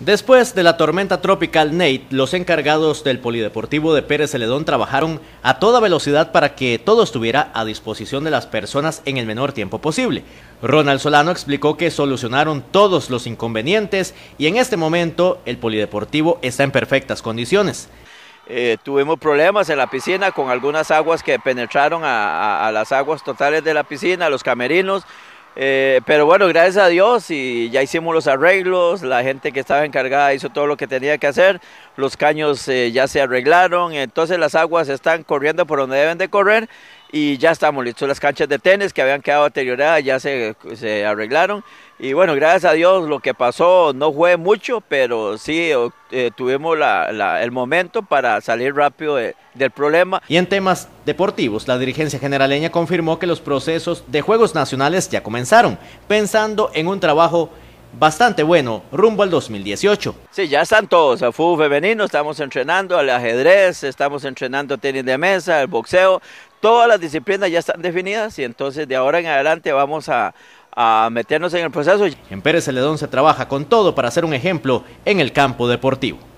Después de la tormenta tropical Nate, los encargados del Polideportivo de Pérez Celedón trabajaron a toda velocidad para que todo estuviera a disposición de las personas en el menor tiempo posible. Ronald Solano explicó que solucionaron todos los inconvenientes y en este momento el Polideportivo está en perfectas condiciones. Eh, tuvimos problemas en la piscina con algunas aguas que penetraron a, las aguas totales de la piscina, los camerinos, eh, pero bueno, gracias a Dios y ya hicimos los arreglos, la gente que estaba encargada hizo todo lo que tenía que hacer, los caños eh, ya se arreglaron, entonces las aguas están corriendo por donde deben de correr y ya estamos listos. Las canchas de tenis que habían quedado deterioradas ya se, arreglaron y bueno, gracias a Dios lo que pasó no fue mucho, pero sí eh, tuvimos el momento para salir rápido del problema. Y en temas deportivos, la dirigencia generaleña confirmó que los procesos de Juegos Nacionales ya comenzaron, pensando en un trabajo bastante bueno rumbo al 2018. Sí, ya están todos, al fútbol femenino, estamos entrenando al ajedrez, estamos entrenando tenis de mesa, el boxeo, todas las disciplinas ya están definidas y entonces de ahora en adelante vamos a, a meternos en el proceso. En Pérez Celedón se trabaja con todo para ser un ejemplo en el campo deportivo.